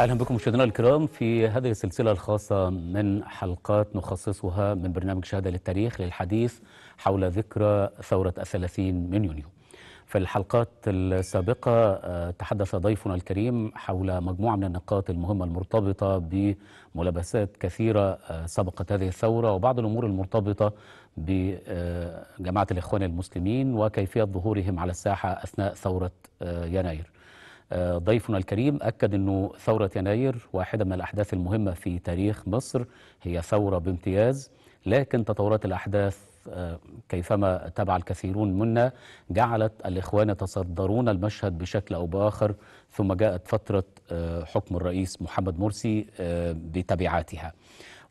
اهلا بكم مشاهدينا الكرام في هذه السلسله الخاصه من حلقات نخصصها من برنامج شهاده للتاريخ للحديث حول ذكرى ثوره الثلاثين من يونيو. في الحلقات السابقة آه، تحدث ضيفنا الكريم حول مجموعة من النقاط المهمة المرتبطة بملابسات كثيرة آه، سبقت هذه الثورة وبعض الأمور المرتبطة بجماعة الإخوان المسلمين وكيفية ظهورهم على الساحة أثناء ثورة آه، يناير آه، ضيفنا الكريم أكد أنه ثورة يناير واحدة من الأحداث المهمة في تاريخ مصر هي ثورة بامتياز لكن تطورات الأحداث آه، كيفما تبع الكثيرون منا جعلت الإخوان يتصدرون المشهد بشكل أو بآخر ثم جاءت فترة آه، حكم الرئيس محمد مرسي بتبعاتها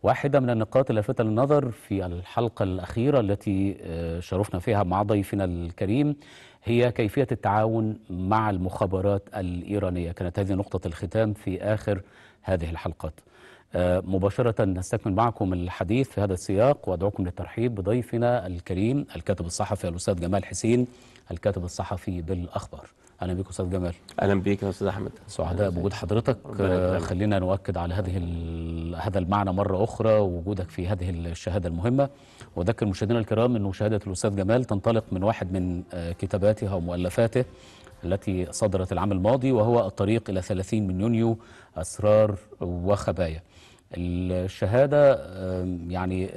واحدة من النقاط اللافتة للنظر في الحلقة الأخيرة التي آه، شرفنا فيها مع ضيفنا الكريم هي كيفية التعاون مع المخابرات الإيرانية كانت هذه نقطة الختام في آخر هذه الحلقات آه، مباشرة نستكمل معكم الحديث في هذا السياق وأدعوكم للترحيب بضيفنا الكريم الكاتب الصحفي الأستاذ جمال حسين الكاتب الصحفي بالأخبار اهلا بيك استاذ جمال اهلا بيك يا استاذ احمد سعداء بوجود حضرتك آه، خلينا نؤكد على هذه هذا المعنى مره اخرى وجودك في هذه الشهاده المهمه واذكر مشاهدينا الكرام انه شهاده الاستاذ جمال تنطلق من واحد من آه، كتاباته ومؤلفاته التي صدرت العام الماضي وهو الطريق الى 30 من يونيو اسرار وخبايا الشهاده يعني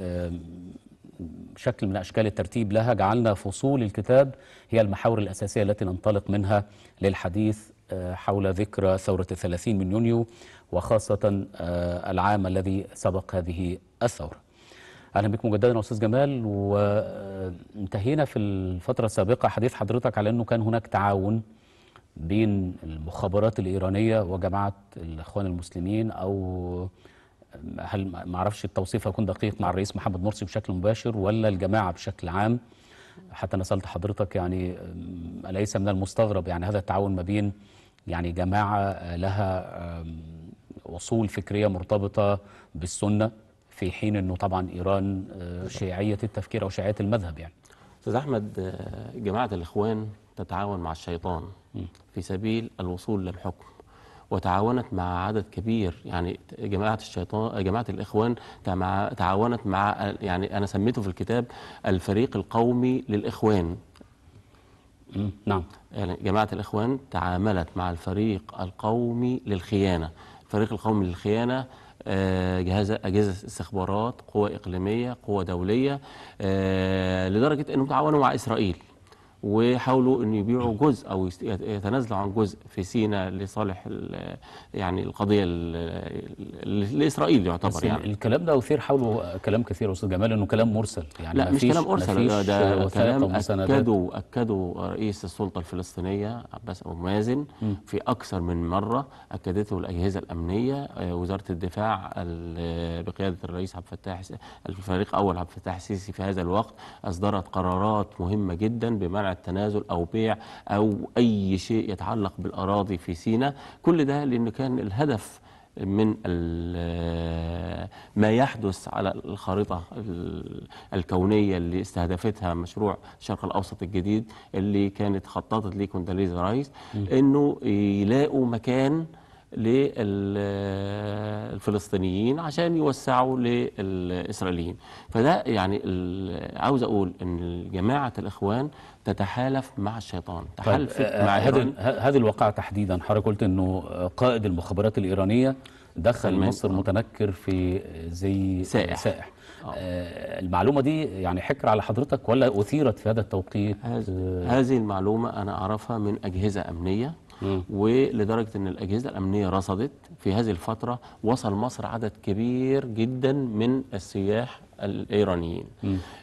شكل من أشكال الترتيب لها جعلنا فصول الكتاب هي المحاور الأساسية التي ننطلق منها للحديث آه، حول ذكرى ثورة الثلاثين من يونيو وخاصة آه، العام الذي سبق هذه الثورة أهلا بك مجددا أستاذ جمال وانتهينا في الفترة السابقة حديث حضرتك على أنه كان هناك تعاون بين المخابرات الإيرانية وجماعة الإخوان المسلمين أو هل ما اعرفش التوصيف هيكون دقيق مع الرئيس محمد مرسي بشكل مباشر ولا الجماعه بشكل عام حتى انا سالت حضرتك يعني اليس من المستغرب يعني هذا التعاون ما بين يعني جماعه لها اصول فكريه مرتبطه بالسنه في حين انه طبعا ايران أه، شيعيه التفكير او شيعيه المذهب يعني استاذ احمد أه، جماعه الاخوان تتعاون مع الشيطان في سبيل الوصول للحكم وتعاونت مع عدد كبير يعني جماعة الشيطان جماعة الإخوان تعاونت مع يعني أنا سميته في الكتاب الفريق القومي للإخوان نعم يعني جماعة الإخوان تعاملت مع الفريق القومي للخيانة الفريق القومي للخيانة آه، جهاز أجهزة استخبارات قوى إقليمية قوى دولية آه، لدرجة أنهم تعاونوا مع إسرائيل وحاولوا أن يبيعوا جزء أو يتنازلوا عن جزء في سينا لصالح يعني القضية لاسرائيل يعتبر يعني الكلام ده أثير حوله كلام كثير أستاذ جمال أنه كلام مرسل يعني لا مش كلام مرسل ده كلام أكدوا, أكدوا رئيس السلطة الفلسطينية عباس أبو مازن في أكثر من مرة أكدته الأجهزة الأمنية آه، وزارة الدفاع بقيادة الرئيس عبد الفتاح الفريق أول عبد الفتاح السيسي في هذا الوقت أصدرت قرارات مهمة جدا بمنع التنازل أو بيع أو أي شيء يتعلق بالأراضي في سينا كل ده لأن كان الهدف من ما يحدث على الخريطة الكونية اللي استهدفتها مشروع الشرق الأوسط الجديد اللي كانت خططت ليه كونداليزا رايس انه يلاقوا مكان للفلسطينيين عشان يوسعوا للإسرائيليين فده يعني عاوز أقول أن جماعة الإخوان تتحالف مع الشيطان طيب، تحالفت آه، آه، مع هذه هذه الواقعة تحديدا حضرتك قلت أنه قائد المخابرات الإيرانية دخل مصر متنكر في زي سائح, سائح. آه. آه المعلومة دي يعني حكر على حضرتك ولا أثيرت في هذا التوقيت هذه المعلومة أنا أعرفها من أجهزة أمنية ولدرجه ان الاجهزه الامنيه رصدت في هذه الفتره وصل مصر عدد كبير جدا من السياح الايرانيين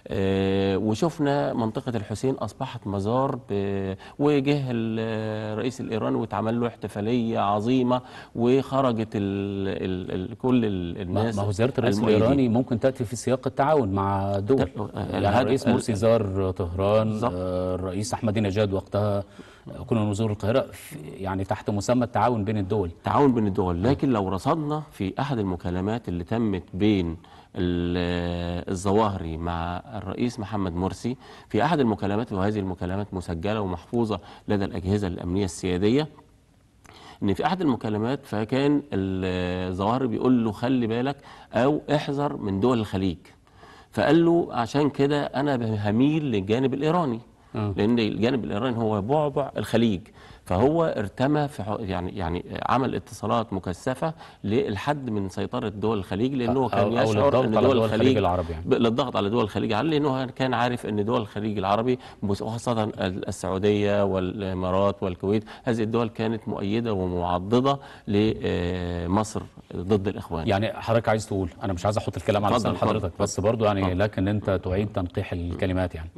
آه وشفنا منطقه الحسين اصبحت مزار وجه الرئيس الايراني واتعمل له احتفاليه عظيمه وخرجت الـ الـ كل الناس ما هو زياره الرئيس الايراني ممكن تاتي في سياق التعاون مع دول آه، يعني الرئيس مرسي زار طهران آه، الرئيس الرئيس نجاد وقتها كنا نزور القاهره يعني تحت مسمى التعاون بين الدول تعاون بين الدول لكن لو رصدنا في احد المكالمات اللي تمت بين الظواهري مع الرئيس محمد مرسي في احد المكالمات وهذه المكالمات مسجله ومحفوظه لدى الاجهزه الامنيه السياديه ان في احد المكالمات فكان الظواهري بيقول له خلي بالك او احذر من دول الخليج فقال له عشان كده انا بهميل للجانب الايراني آه. لان الجانب الايراني هو بعبع الخليج فهو ارتمى في يعني يعني عمل اتصالات مكثفه للحد من سيطره دول الخليج لانه آه، كان يشعر ان دول الخليج العربي يعني. للضغط على دول الخليج لانه كان عارف ان دول الخليج العربي وخاصه السعوديه والامارات والكويت هذه الدول كانت مؤيده ومعضده لمصر آه، ضد الاخوان يعني حضرتك عايز تقول انا مش عايز احط الكلام على لسان حضرتك بس برضو يعني لكن انت تعيد تنقيح الكلمات يعني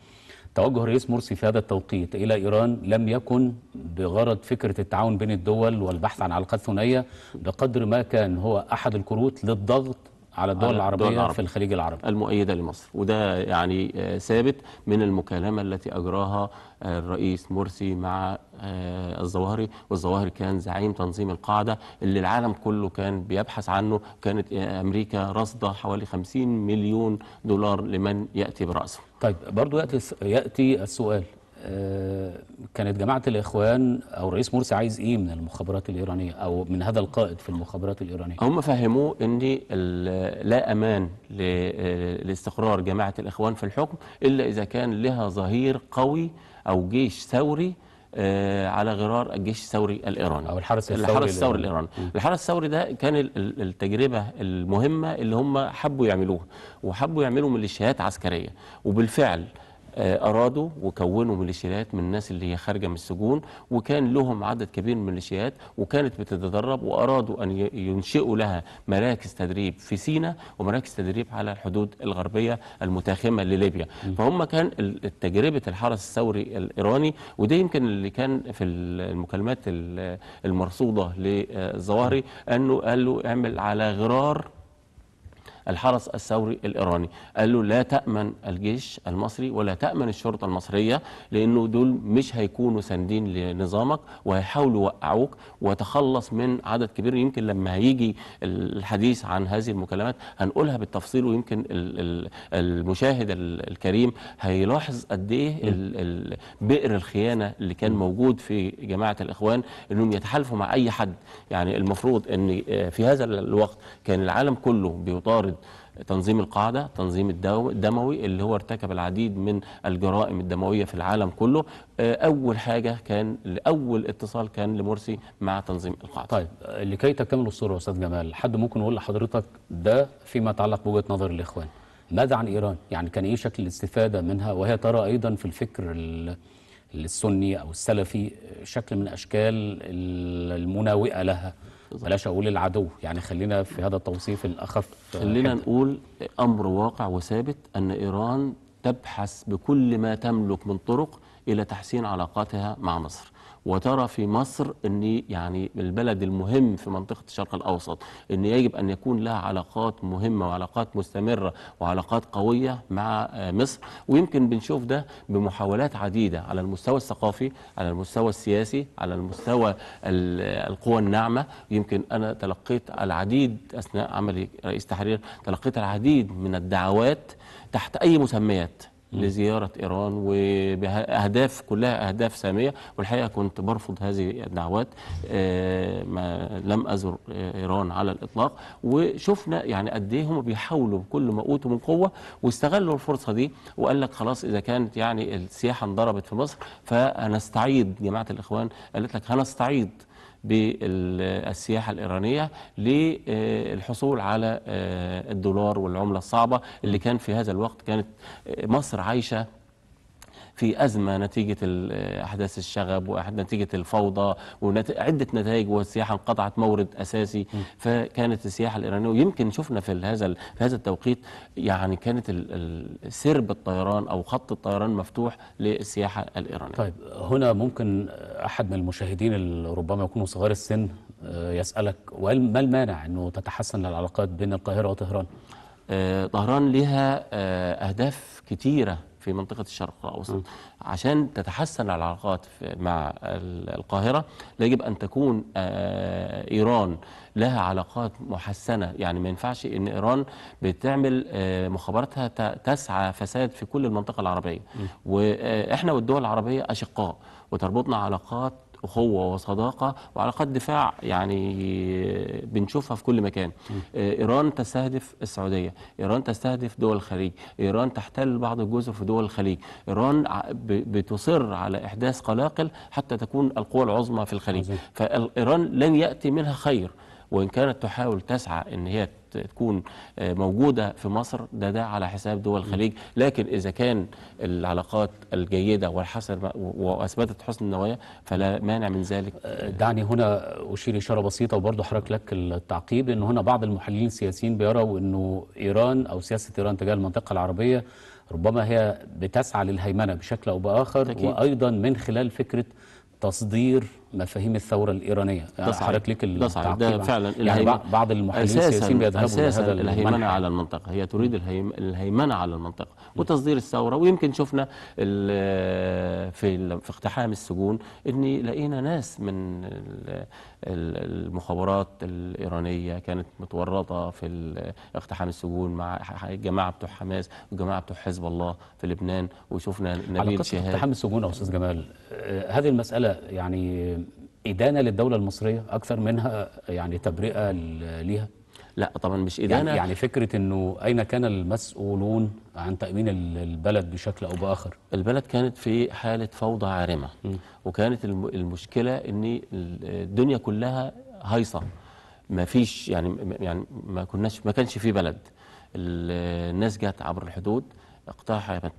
توجه رئيس مرسي في هذا التوقيت إلى إيران لم يكن بغرض فكرة التعاون بين الدول والبحث عن علاقات ثنائية بقدر ما كان هو أحد الكروت للضغط على الدول, على العربية, الدول العربية في الخليج العربي المؤيدة لمصر وده يعني آه، ثابت من المكالمة التي أجراها آه، الرئيس مرسي مع آه، الظواهري والظواهري كان زعيم تنظيم القاعدة اللي العالم كله كان بيبحث عنه كانت أمريكا رصدة حوالي 50 مليون دولار لمن يأتي برأسه طيب برضو يأتي, يأتي السؤال آه، كانت جماعة الإخوان أو رئيس مرسي عايز إيه من المخابرات الإيرانية أو من هذا القائد في المخابرات الإيرانية هم فهموه أن لا أمان آه، لاستقرار جماعة الإخوان في الحكم إلا إذا كان لها ظهير قوي أو جيش ثوري آه، على غرار الجيش الثوري الإيراني أو الحرس الثوري, الحرس الثوري الإيراني الحرس الثوري ده كان التجربة المهمة اللي هم حبوا يعملوها وحبوا يعملوا ميليشيات عسكرية وبالفعل آه، أرادوا وكونوا ميليشيات من الناس اللي هي خارجة من السجون وكان لهم عدد كبير من الميليشيات وكانت بتتدرب وأرادوا أن ينشئوا لها مراكز تدريب في سينا ومراكز تدريب على الحدود الغربية المتاخمة لليبيا فهم كان تجربة الحرس الثوري الإيراني وده يمكن اللي كان في المكالمات المرصودة للظواهري أنه قال له اعمل على غرار الحرس الثوري الإيراني قال له لا تأمن الجيش المصري ولا تأمن الشرطة المصرية لأنه دول مش هيكونوا ساندين لنظامك وهيحاولوا يوقعوك وتخلص من عدد كبير يمكن لما هيجي الحديث عن هذه المكالمات هنقولها بالتفصيل ويمكن المشاهد الكريم هيلاحظ قد ايه بئر الخيانه اللي كان موجود في جماعه الاخوان انهم يتحالفوا مع اي حد يعني المفروض ان في هذا الوقت كان العالم كله بيطارد تنظيم القاعدة تنظيم الدموي اللي هو ارتكب العديد من الجرائم الدموية في العالم كله آه، أول حاجة كان أول اتصال كان لمرسي مع تنظيم القاعدة طيب لكي تكمل الصورة أستاذ جمال حد ممكن يقول لحضرتك ده فيما يتعلق بوجهة نظر الإخوان ماذا عن إيران؟ يعني كان إيه شكل الاستفادة منها وهي ترى أيضا في الفكر السني أو السلفي شكل من أشكال المناوئة لها بلاش اقول العدو يعني خلينا في هذا التوصيف الاخف خلينا حد. نقول امر واقع وثابت ان ايران تبحث بكل ما تملك من طرق الى تحسين علاقاتها مع مصر وترى في مصر ان يعني البلد المهم في منطقه الشرق الاوسط ان يجب ان يكون لها علاقات مهمه وعلاقات مستمره وعلاقات قويه مع آه، مصر ويمكن بنشوف ده بمحاولات عديده على المستوى الثقافي على المستوى السياسي على المستوى القوى الناعمه يمكن انا تلقيت العديد اثناء عملي رئيس تحرير تلقيت العديد من الدعوات تحت اي مسميات لزيارة إيران وبأهداف كلها أهداف سامية والحقيقة كنت برفض هذه الدعوات آه، ما لم أزر إيران على الإطلاق وشفنا يعني قد إيه هم بيحاولوا بكل ما أوتوا من قوة واستغلوا الفرصة دي وقال لك خلاص إذا كانت يعني السياحة انضربت في مصر فنستعيد جماعة الإخوان قالت لك هنستعيد بالسياحة الإيرانية للحصول على آه، الدولار والعملة الصعبة اللي كان في هذا الوقت كانت آه، مصر عايشة في أزمة نتيجة أحداث الشغب ونتيجة الفوضى وعدة نتائج والسياحة انقطعت مورد أساسي فكانت السياحة الإيرانية ويمكن شفنا في هذا في هذا التوقيت يعني كانت سرب الطيران أو خط الطيران مفتوح للسياحة الإيرانية طيب هنا ممكن أحد من المشاهدين اللي ربما يكونوا صغار السن آه، يسألك ما المانع أنه تتحسن العلاقات بين القاهرة وطهران؟ آه، طهران لها آه، أهداف كثيره في منطقه الشرق الاوسط عشان تتحسن العلاقات مع القاهره يجب ان تكون آه، ايران لها علاقات محسنه يعني ما ينفعش ان ايران بتعمل آه، مخابراتها تسعى فساد في كل المنطقه العربيه واحنا آه، والدول العربيه اشقاء وتربطنا علاقات اخوه وصداقه وعلاقات دفاع يعني بنشوفها في كل مكان ايران تستهدف السعوديه ايران تستهدف دول الخليج ايران تحتل بعض الجزر في دول الخليج ايران بتصر على احداث قلاقل حتى تكون القوى العظمى في الخليج فايران لن ياتي منها خير وإن كانت تحاول تسعى أن هي تكون آه، موجودة في مصر ده ده على حساب دول الخليج لكن إذا كان العلاقات الجيدة والحسن وأثبتت حسن النوايا فلا مانع من ذلك آه، دعني هنا أشير إشارة بسيطة وبرضه حرك لك التعقيب لأن هنا بعض المحللين السياسيين بيروا أنه إيران أو سياسة إيران تجاه المنطقة العربية ربما هي بتسعى للهيمنة بشكل أو بآخر أكيد. وأيضا من خلال فكرة تصدير مفاهيم الثوره الايرانيه يعني ده صحيح حضرتك ليك ده صحيح ده فعلا يعني بعض المحللين السياسيين بيذهبوا لهذا الهيمنه على المنطقه هي تريد الهيمنه على المنطقه وتصدير الثوره ويمكن شفنا في في اقتحام السجون ان لقينا ناس من المخابرات الايرانيه كانت متورطه في اقتحام السجون مع الجماعه بتوع حماس والجماعه بتوع حزب الله في لبنان وشفنا نبيل شهاب اقتحام السجون يا استاذ جمال آه، هذه المساله يعني إدانة للدولة المصرية أكثر منها يعني تبرئة ليها لا طبعا مش إدانة يعني, يعني فكرة أنه أين كان المسؤولون عن تأمين البلد بشكل أو بآخر البلد كانت في حالة فوضى عارمة م. وكانت المشكلة أن الدنيا كلها هيصة ما فيش يعني يعني ما كناش ما كانش في بلد الناس جت عبر الحدود اقتحمت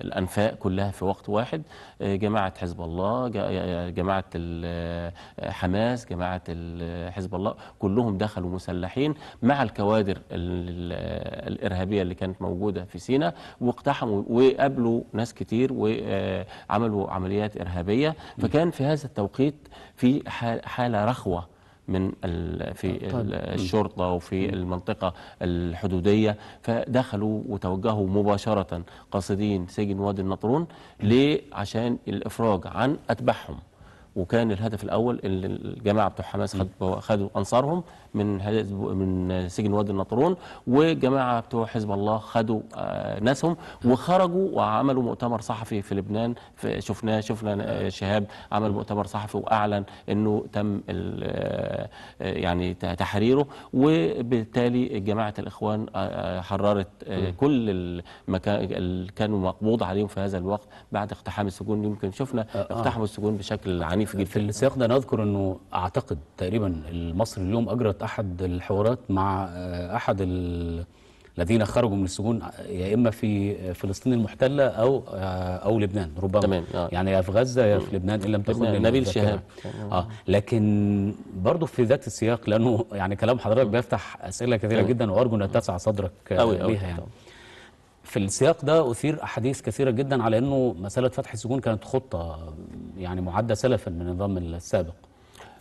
الأنفاق كلها في وقت واحد آه، جماعة حزب الله آه، آه، جماعة حماس جماعة حزب الله كلهم دخلوا مسلحين مع الكوادر الإرهابية اللي كانت موجودة في سينا واقتحموا وقابلوا ناس كتير وعملوا عمليات إرهابية فكان في هذا التوقيت في حالة رخوة من في آه، طيب. الشرطه وفي المنطقه الحدوديه فدخلوا وتوجهوا مباشره قاصدين سجن وادي النطرون ليه عشان الافراج عن اتباعهم وكان الهدف الاول ان الجماعه بتوع حماس خدوا انصارهم من من سجن وادي النطرون وجماعه بتوع حزب الله خدوا آه، ناسهم وخرجوا وعملوا مؤتمر صحفي في لبنان شفناه شفنا آه، شهاب عمل مؤتمر صحفي واعلن انه تم آه، يعني تحريره وبالتالي جماعه الاخوان حررت كل المكان اللي كانوا مقبوض عليهم في هذا الوقت بعد اقتحام السجون يمكن شفنا اقتحموا السجون بشكل عنيف جدا في السياق ده نذكر انه اعتقد تقريبا مصر اليوم اجرت احد الحوارات مع آه، احد الذين خرجوا من السجون يا اما في آه، فلسطين المحتله او آه، او لبنان ربما تمام. آه. يعني يا في غزه يا في لبنان ان لم تكن نبيل شهاب اه لكن برضه في ذات السياق لانه يعني كلام حضرتك بيفتح اسئله كثيره جدا وارجو ان تسع صدرك أوي أوي يعني في السياق ده أثير أحاديث كثيرة جدا على أنه مسألة فتح السجون كانت خطة يعني معدة سلفا من النظام السابق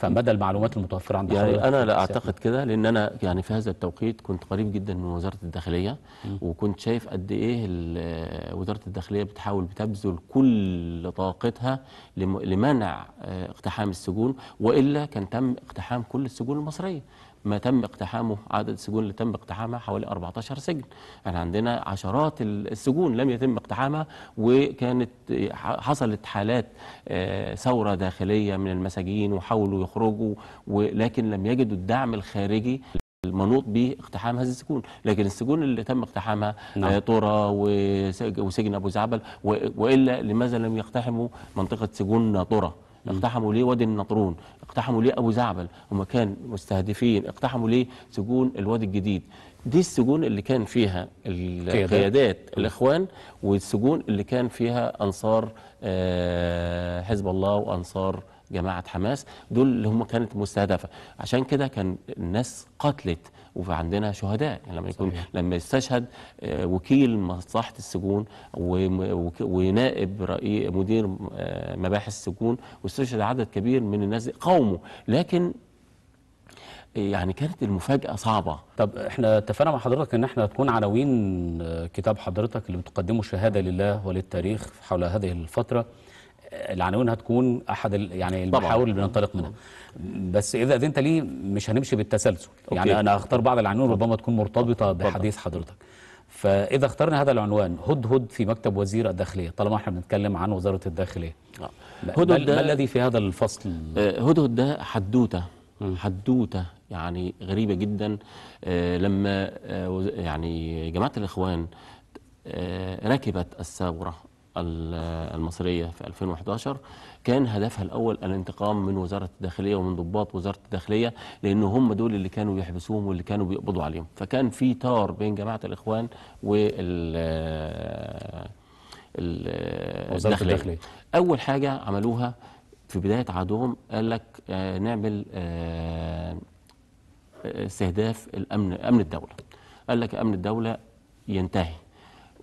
فمدى المعلومات المتوفره عند يعني انا لا اعتقد كده لان انا يعني في هذا التوقيت كنت قريب جدا من وزاره الداخليه م. وكنت شايف قد ايه آه، وزاره الداخليه بتحاول بتبذل كل طاقتها لمنع آه، اقتحام السجون والا كان تم اقتحام كل السجون المصريه ما تم اقتحامه عدد السجون اللي تم اقتحامها حوالي 14 سجن احنا عندنا عشرات السجون لم يتم اقتحامها وكانت حصلت حالات آه، ثورة داخلية من المساجين وحاولوا يخرجوا ولكن لم يجدوا الدعم الخارجي المنوط به اقتحام هذه السجون لكن السجون اللي تم اقتحامها آه، نعم. طرة وسجن أبو زعبل وإلا لماذا لم يقتحموا منطقة سجون طرة اقتحموا ليه وادي النطرون اقتحموا ليه أبو زعبل هم كان مستهدفين اقتحموا ليه سجون الوادي الجديد دي السجون اللي كان فيها القيادات الإخوان والسجون اللي كان فيها أنصار آه، حزب الله وأنصار جماعة حماس دول اللي هم كانت مستهدفة عشان كده كان الناس قتلت وعندنا شهداء يعني لما يكون صحيح. لما يستشهد آه، وكيل مصلحه السجون ونائب رئيس مدير آه، مباحث السجون واستشهد عدد كبير من الناس قاوموا لكن يعني كانت المفاجأة صعبة طب احنا اتفقنا مع حضرتك ان احنا تكون عناوين آه، كتاب حضرتك اللي بتقدمه شهادة لله وللتاريخ حول هذه الفترة العناوين هتكون احد يعني المحاور اللي بننطلق منها بس اذا اذنت لي مش هنمشي بالتسلسل يعني انا هختار بعض العناوين ربما تكون مرتبطه بحديث حضرتك فاذا اخترنا هذا العنوان هدهد في مكتب وزير الداخليه طالما احنا بنتكلم عن وزاره الداخليه هدهد آه. ما الذي في هذا الفصل هدهد آه، ده حدوته حدوته يعني غريبه جدا آه، لما يعني جماعه الاخوان ركبت الثوره المصرية في 2011 كان هدفها الأول الانتقام من وزارة الداخلية ومن ضباط وزارة الداخلية لأن هم دول اللي كانوا بيحبسوهم واللي كانوا بيقبضوا عليهم فكان في تار بين جماعة الإخوان وال وزارة الداخلية أول حاجة عملوها في بداية عهدهم قال لك آه، نعمل آه، استهداف الأمن أمن الدولة قال لك أمن الدولة ينتهي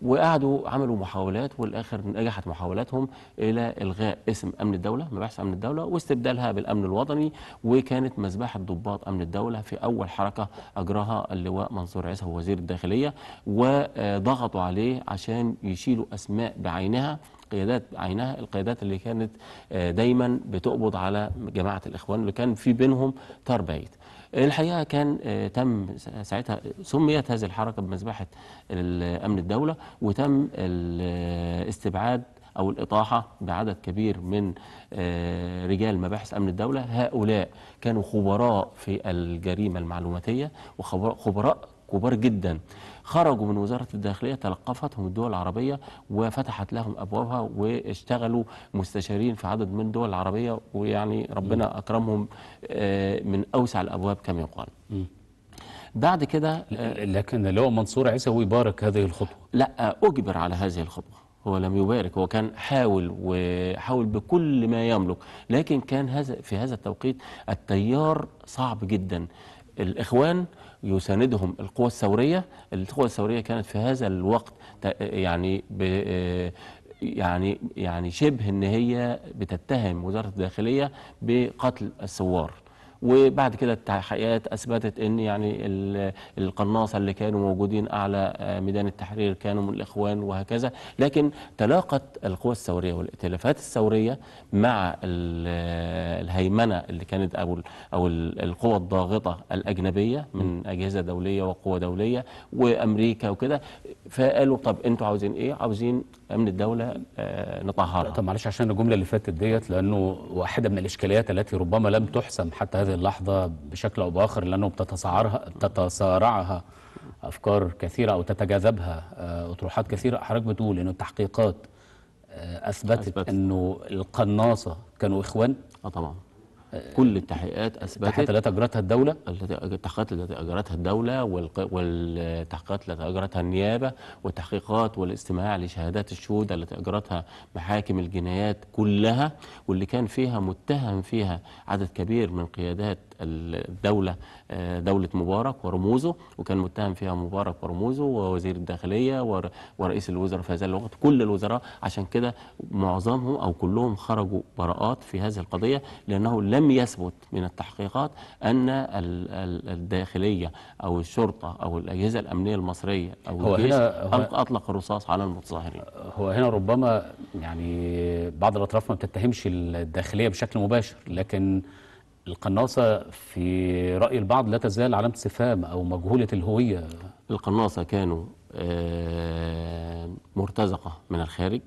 وقعدوا عملوا محاولات والاخر نجحت محاولاتهم الى الغاء اسم امن الدوله مباحث امن الدوله واستبدالها بالامن الوطني وكانت مذبحه ضباط امن الدوله في اول حركه اجراها اللواء منصور عيسى هو وزير الداخليه وضغطوا عليه عشان يشيلوا اسماء بعينها قيادات عينها القيادات اللي كانت آه، دايما بتقبض على جماعه الاخوان اللي كان في بينهم تربيت الحقيقه كان آه، تم ساعتها سميت هذه الحركه بمذبحه امن الدوله وتم استبعاد او الاطاحه بعدد كبير من آه، رجال مباحث امن الدوله هؤلاء كانوا خبراء في الجريمه المعلوماتيه وخبراء كبار جدا خرجوا من وزارة الداخلية تلقفتهم الدول العربية وفتحت لهم أبوابها واشتغلوا مستشارين في عدد من الدول العربية ويعني ربنا أكرمهم آه، من أوسع الأبواب كما يقال بعد كده آه، لكن لو منصور هو يبارك هذه الخطوة لا آه، أجبر على هذه الخطوة هو لم يبارك هو كان حاول وحاول بكل ما يملك لكن كان هذا في هذا التوقيت التيار صعب جدا الإخوان يساندهم القوى الثورية القوى الثورية كانت في هذا الوقت يعني يعني يعني شبه ان هي بتتهم وزاره الداخليه بقتل الثوار وبعد كده التحقيقات اثبتت ان يعني القناصه اللي كانوا موجودين اعلى آه، ميدان التحرير كانوا من الاخوان وهكذا لكن تلاقت القوى الثوريه والائتلافات الثوريه مع الهيمنه اللي كانت او او القوى الضاغطه الاجنبيه من اجهزه دوليه وقوى دوليه وامريكا وكده فقالوا طب انتوا عاوزين ايه؟ عاوزين امن الدوله آه، نطهرها طب معلش عشان الجمله اللي فاتت ديت لانه واحده من الاشكاليات التي ربما لم تحسم حتى هذه اللحظه بشكل او باخر لانه بتتصارعها بتتصارعها افكار كثيره او تتجاذبها آه، اطروحات كثيره حضرتك بتقول انه التحقيقات آه، اثبتت, أثبتت. انه القناصه كانوا اخوان اه طبعا كل التحقيقات أثبتت التحقيقات التي أجرتها الدولة التحقيقات التي أجرتها الدولة والتحقيقات التي أجرتها النيابة والتحقيقات والاستماع لشهادات الشهود التي أجرتها محاكم الجنايات كلها واللي كان فيها متهم فيها عدد كبير من قيادات الدولة آه، دولة مبارك ورموزه وكان متهم فيها مبارك ورموزه ووزير الداخلية ورئيس الوزراء في هذا الوقت كل الوزراء عشان كده معظمهم أو كلهم خرجوا براءات في هذه القضية لأنه لم يثبت من التحقيقات أن الداخلية أو الشرطة أو الأجهزة الأمنية المصرية أو هو الجيش هو أطلق الرصاص على المتظاهرين هو هنا ربما يعني بعض الأطراف ما بتتهمش الداخلية بشكل مباشر لكن القناصة في رأي البعض لا تزال علامة استفهام أو مجهولة الهوية القناصة كانوا آه، مرتزقة من الخارج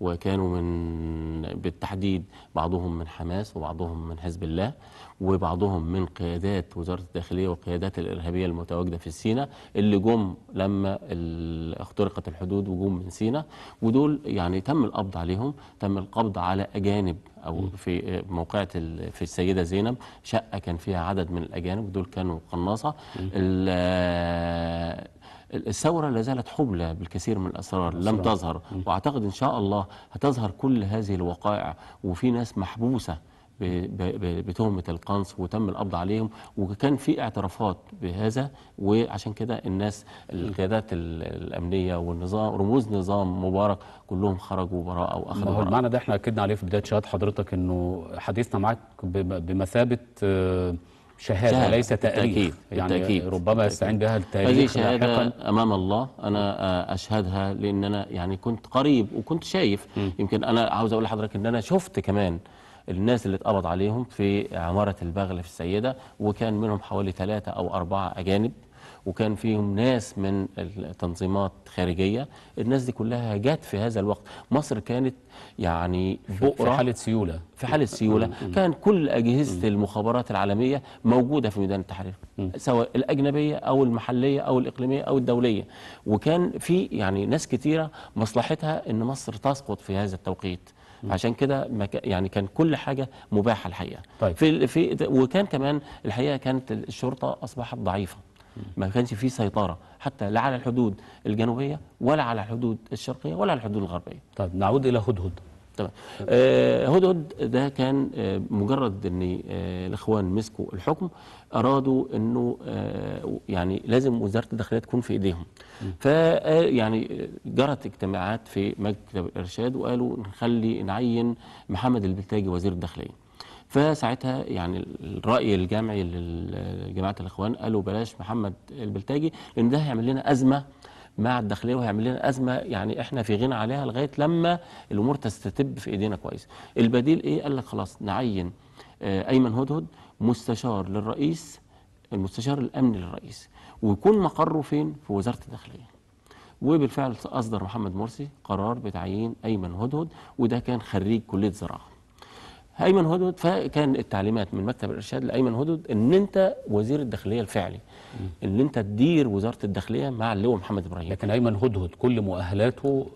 وكانوا من بالتحديد بعضهم من حماس وبعضهم من حزب الله وبعضهم من قيادات وزارة الداخلية والقيادات الإرهابية المتواجدة في سينا اللي جم لما اخترقت الحدود وجم من سينا ودول يعني تم القبض عليهم تم القبض على أجانب او في آه، موقعه في السيده زينب شقه كان فيها عدد من الاجانب دول كانوا قناصه آه، الثورة لا زالت حبلى بالكثير من الأسرار لم تظهر وأعتقد إن شاء الله هتظهر كل هذه الوقائع وفي ناس محبوسة بتهمه القنص وتم القبض عليهم وكان في اعترافات بهذا وعشان كده الناس القيادات الامنيه والنظام رموز نظام مبارك كلهم خرجوا براءه واخذوا براءه المعنى ده احنا اكدنا عليه في بدايه شهاده حضرتك انه حديثنا معاك بمثابه آه، شهادة, شهادة ليس تاريخ بالتأكيد. يعني ربما يستعين بها التاريخ هذه شهادة أمام الله أنا آه، أشهدها لأن أنا يعني كنت قريب وكنت شايف م. يمكن أنا عاوز أقول لحضرتك أن أنا شفت كمان الناس اللي اتقبض عليهم في عمارة البغل في السيدة وكان منهم حوالي ثلاثة أو أربعة أجانب وكان فيهم ناس من التنظيمات خارجية الناس دي كلها جت في هذا الوقت مصر كانت يعني بؤرة في حالة سيولة في حالة سيولة كان كل أجهزة المخابرات العالمية موجودة في ميدان التحرير سواء الأجنبية أو المحلية أو الإقليمية أو الدولية وكان في يعني ناس كثيرة مصلحتها أن مصر تسقط في هذا التوقيت عشان كده يعني كان كل حاجه مباحه الحقيقه طيب. في في وكان كمان الحقيقه كانت الشرطه اصبحت ضعيفه ما كانش في سيطره حتى لا على الحدود الجنوبيه ولا على الحدود الشرقيه ولا على الحدود الغربيه طيب نعود الى هدهد تمام آه هدهد ده كان آه، مجرد ان آه، الاخوان مسكوا الحكم ارادوا انه آه، يعني لازم وزاره الداخليه تكون في ايديهم ف آه، يعني آه، جرت اجتماعات في مكتب الارشاد وقالوا نخلي نعين محمد البلتاجي وزير الداخليه فساعتها يعني الراي الجامعي لجماعه الاخوان قالوا بلاش محمد البلتاجي لان ده هيعمل لنا ازمه مع الداخليه وهيعمل لنا ازمه يعني احنا في غنى عليها لغايه لما الامور تستتب في ايدينا كويس. البديل ايه؟ قال لك خلاص نعين ايمن هدهد مستشار للرئيس المستشار الامني للرئيس ويكون مقره فين في وزاره الداخليه وبالفعل اصدر محمد مرسي قرار بتعيين ايمن هدهد وده كان خريج كليه زراعه ايمن هدهد فكان التعليمات من مكتب الارشاد لايمن هدهد ان انت وزير الداخليه الفعلي ان انت تدير وزاره الداخليه مع اللواء محمد ابراهيم لكن ايمن هدهد كل مؤهلاته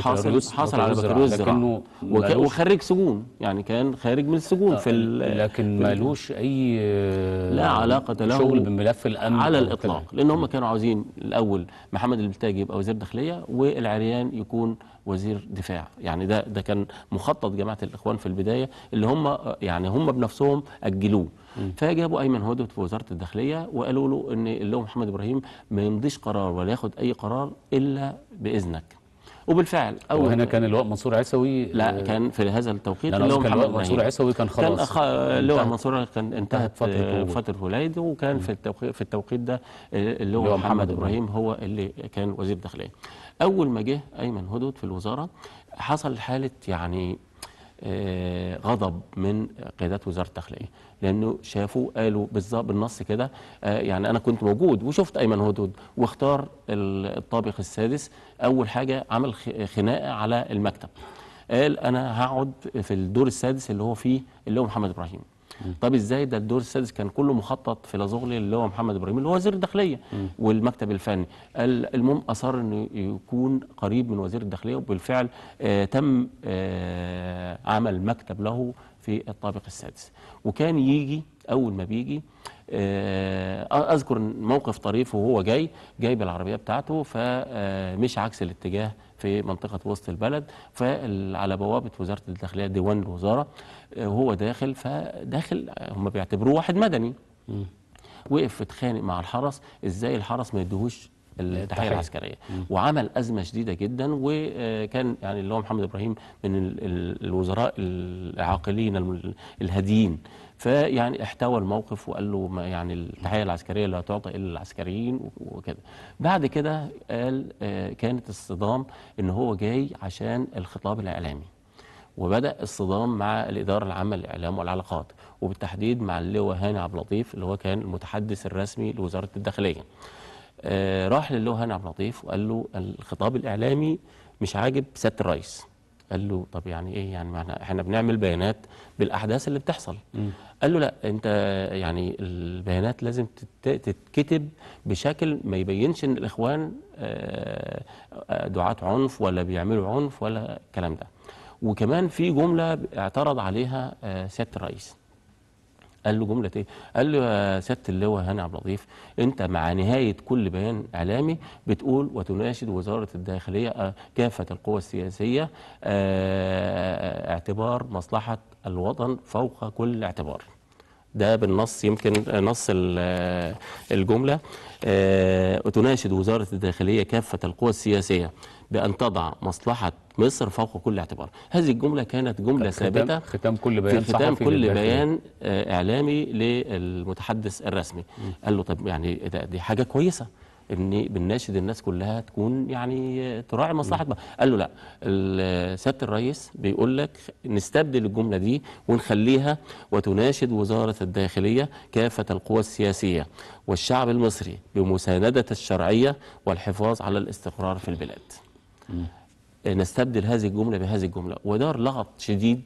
حاصل حاصل على بكالوريوس لكنه وخريج سجون يعني كان خارج من السجون في آه، لكن مالوش اي آه، لا علاقه له شغل بملف الامن على الاطلاق لان هم كانوا عاوزين الاول محمد البلتاجي يبقى وزير داخليه والعريان يكون وزير دفاع يعني ده ده كان مخطط جماعه الاخوان في البدايه اللي هم يعني هم بنفسهم اجلوه فجابوا ايمن هدوت في وزاره الداخليه وقالوا له ان اللي هو محمد ابراهيم ما يمضيش قرار ولا ياخد اي قرار الا باذنك وبالفعل اول وهنا كان اللواء منصور عيسوي لا آه، كان في هذا التوقيت اللواء محمد منصور عيسوي كان خلاص كان أخ... اللواء منصور كان انتهت فتره فتره ولايته وكان في التوقيت في التوقيت ده آه، اللواء محمد ابراهيم هو اللي كان وزير داخليه أول ما جه أيمن هدود في الوزارة حصل حالة يعني آه، غضب من قيادات وزاره الداخليه لانه شافوا قالوا بالظبط بالنص كده آه، يعني انا كنت موجود وشفت ايمن هدود واختار الطابق السادس اول حاجه عمل خناقه على المكتب قال انا هقعد في الدور السادس اللي هو فيه اللي هو محمد ابراهيم طب ازاي ده الدور السادس كان كله مخطط في لازغلي اللي هو محمد ابراهيم اللي هو وزير الداخليه والمكتب الفني المهم اصر انه يكون قريب من وزير الداخليه وبالفعل آه تم آه عمل مكتب له في الطابق السادس وكان يجي اول ما بيجي آه، اذكر موقف طريف وهو جاي جايب العربيه بتاعته فمش آه، عكس الاتجاه في منطقه وسط البلد فعلى بوابه وزاره الداخليه ديوان الوزاره وهو آه، داخل فداخل آه، هم بيعتبروه واحد مدني وقف اتخانق مع الحرس ازاي الحرس ما يديهوش التحيه العسكريه وعمل ازمه شديده جدا وكان يعني اللي هو محمد ابراهيم من الوزراء العاقلين الهاديين فيعني احتوى الموقف وقال له ما يعني التحية العسكرية لا تعطى إلا العسكريين وكده بعد كده قال آه، كانت الصدام إن هو جاي عشان الخطاب الإعلامي وبدأ الصدام مع الإدارة العامة للإعلام والعلاقات وبالتحديد مع اللواء هاني عبد اللطيف اللي هو كان المتحدث الرسمي لوزارة الداخلية آه، راح للواء هاني عبد اللطيف وقال له الخطاب الإعلامي مش عاجب سيادة الرئيس قال له طب يعني ايه يعني ما احنا بنعمل بيانات بالاحداث اللي بتحصل م. قال له لا انت يعني البيانات لازم تتكتب بشكل ما يبينش ان الاخوان آه، آه، دعاة عنف ولا بيعملوا عنف ولا الكلام ده وكمان في جمله اعترض عليها آه، سياده الرئيس قال له جمله ايه؟ قال له يا سياده اللواء هاني عبد اللطيف انت مع نهايه كل بيان اعلامي بتقول وتناشد وزاره الداخليه آه، كافه القوى السياسيه آه، آه، اعتبار مصلحه الوطن فوق كل اعتبار. ده بالنص يمكن نص الجملة آه، تناشد وزارة الداخلية كافة القوى السياسية بأن تضع مصلحة مصر فوق كل اعتبار هذه الجملة كانت جملة ختم ثابتة ختام كل بيان في ختام كل للداخلية. بيان آه، إعلامي للمتحدث الرسمي م. قال له طب يعني دي حاجة كويسة ان بنناشد الناس كلها تكون يعني تراعي مصلحه قال له لا سياده الرئيس بيقول لك نستبدل الجمله دي ونخليها وتناشد وزاره الداخليه كافه القوى السياسيه والشعب المصري بمسانده الشرعيه والحفاظ على الاستقرار في البلاد. نستبدل هذه الجملة بهذه الجملة ودار لغط شديد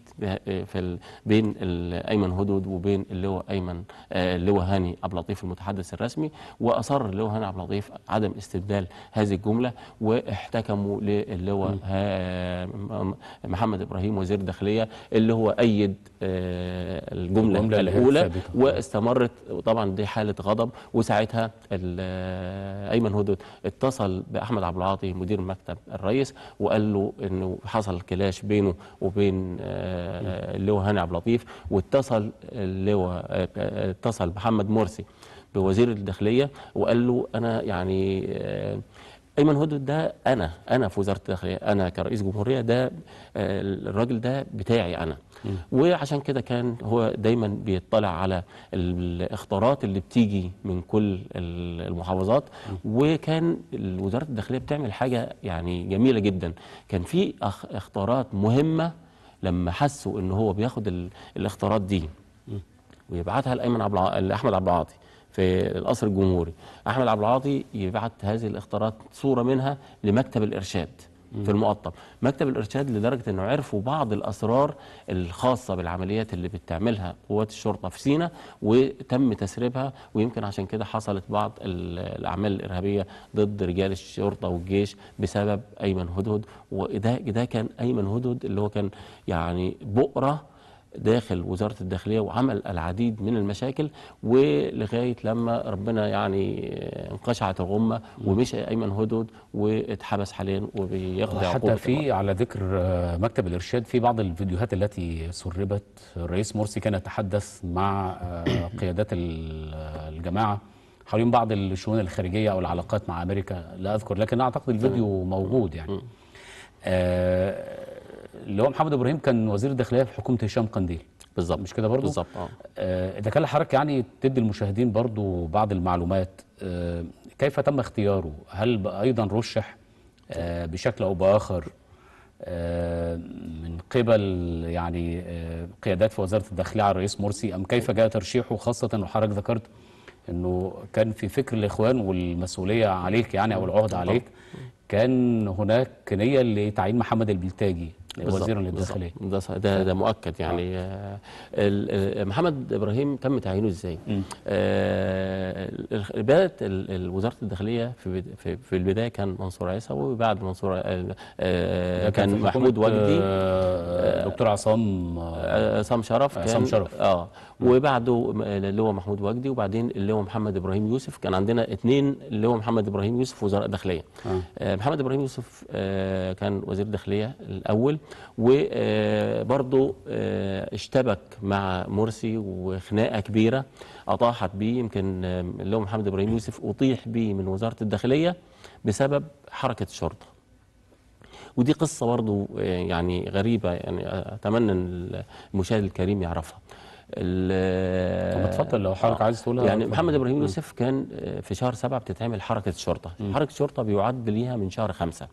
في بين أيمن هدود وبين اللواء أيمن آه، اللواء هاني عبد اللطيف المتحدث الرسمي وأصر اللواء هاني عبد اللطيف عدم استبدال هذه الجملة واحتكموا للواء محمد إبراهيم وزير الداخلية اللي هو أيد آه، الجملة, الجملة الأولى واستمرت طبعا دي حالة غضب وساعتها آه، أيمن هدود اتصل بأحمد عبد العاطي مدير مكتب الرئيس وقال قال له انه حصل كلاش بينه وبين آه، اللواء هاني عبد اللطيف واتصل اللواء آه، اتصل محمد مرسي بوزير الداخليه وقال له انا يعني آه، ايمن هدود ده انا انا في وزاره الداخليه انا كرئيس جمهوريه ده الراجل ده بتاعي انا وعشان كده كان هو دايما بيطلع على الاختارات اللي بتيجي من كل المحافظات وكان وزاره الداخليه بتعمل حاجه يعني جميله جدا كان في اختارات مهمه لما حسوا ان هو بياخد الاختارات دي ويبعتها لايمن عبد لاحمد عبد العاطي في القصر الجمهوري احمد عبد العاطي يبعت هذه الاختارات صوره منها لمكتب الارشاد في المقطم مكتب الارشاد لدرجه انه عرفوا بعض الاسرار الخاصه بالعمليات اللي بتعملها قوات الشرطه في سينا وتم تسريبها ويمكن عشان كده حصلت بعض الاعمال الارهابيه ضد رجال الشرطه والجيش بسبب ايمن هدهد وده ده كان ايمن هدهد اللي هو كان يعني بؤره داخل وزارة الداخلية وعمل العديد من المشاكل ولغاية لما ربنا يعني انقشعت الغمة ومشى أيمن هدود واتحبس حاليا وبيقضي حتى في على ذكر آه، مكتب الإرشاد في بعض الفيديوهات التي سربت الرئيس مرسي كان يتحدث مع آه، قيادات الجماعة حوالين بعض الشؤون الخارجية أو العلاقات مع أمريكا لا أذكر لكن أعتقد الفيديو موجود يعني اللي هو محمد ابراهيم كان وزير الداخليه في حكومه هشام قنديل بالظبط مش كده برضه بالظبط اه, آه، اذا ده كان لحضرتك يعني تدي المشاهدين برضه بعض المعلومات آه كيف تم اختياره هل ايضا رشح آه بشكل او باخر آه، من قبل يعني آه، قيادات في وزاره الداخليه على الرئيس مرسي ام كيف جاء ترشيحه خاصه انه حضرتك ذكرت انه كان في فكر الاخوان والمسؤوليه عليك يعني او العهد عليك كان هناك نيه لتعيين محمد البلتاجي وزيرا للداخليه ده ده, ده مؤكد يعني آه. آه،, آه. محمد ابراهيم تم تعيينه ازاي آه بدات وزاره الداخليه في في, في البدايه كان منصور عيسى وبعد منصور آه, آه، كان محمود وجدي دكتور عصام عصام شرف عصام شرف اه نعم. وبعده آه، اللواء محمود وجدي وبعدين اللواء محمد ابراهيم يوسف كان عندنا اثنين اللواء محمد ابراهيم يوسف وزراء داخليه آه. آه، محمد ابراهيم يوسف آه، كان وزير داخليه الاول وبرضه اشتبك مع مرسي وخناقه كبيره اطاحت بيه يمكن اللواء محمد ابراهيم يوسف اطيح بيه من وزاره الداخليه بسبب حركه الشرطه ودي قصه برضه يعني غريبه يعني اتمنى المشاهد الكريم يعرفها طب اتفضل لو حضرتك عايز تقولها يعني محمد ابراهيم يوسف كان آه، في شهر سبعة بتتعمل حركه الشرطه حركه الشرطه بيعد ليها من شهر خمسة